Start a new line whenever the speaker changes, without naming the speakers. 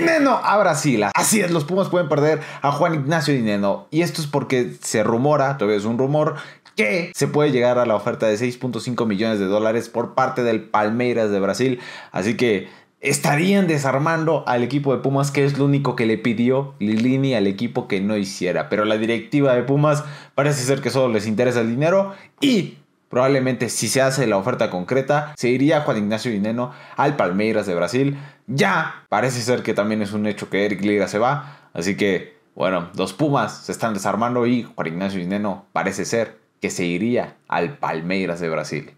Dineno a Brasil. Así es, los Pumas pueden perder a Juan Ignacio Dineno. Y esto es porque se rumora, todavía es un rumor, que se puede llegar a la oferta de 6.5 millones de dólares por parte del Palmeiras de Brasil. Así que estarían desarmando al equipo de Pumas, que es lo único que le pidió Lilini al equipo que no hiciera. Pero la directiva de Pumas parece ser que solo les interesa el dinero y Probablemente si se hace la oferta concreta, se iría Juan Ignacio Vineno al Palmeiras de Brasil. Ya parece ser que también es un hecho que Eric Lira se va. Así que, bueno, los Pumas se están desarmando y Juan Ignacio Vineno parece ser que se iría al Palmeiras de Brasil.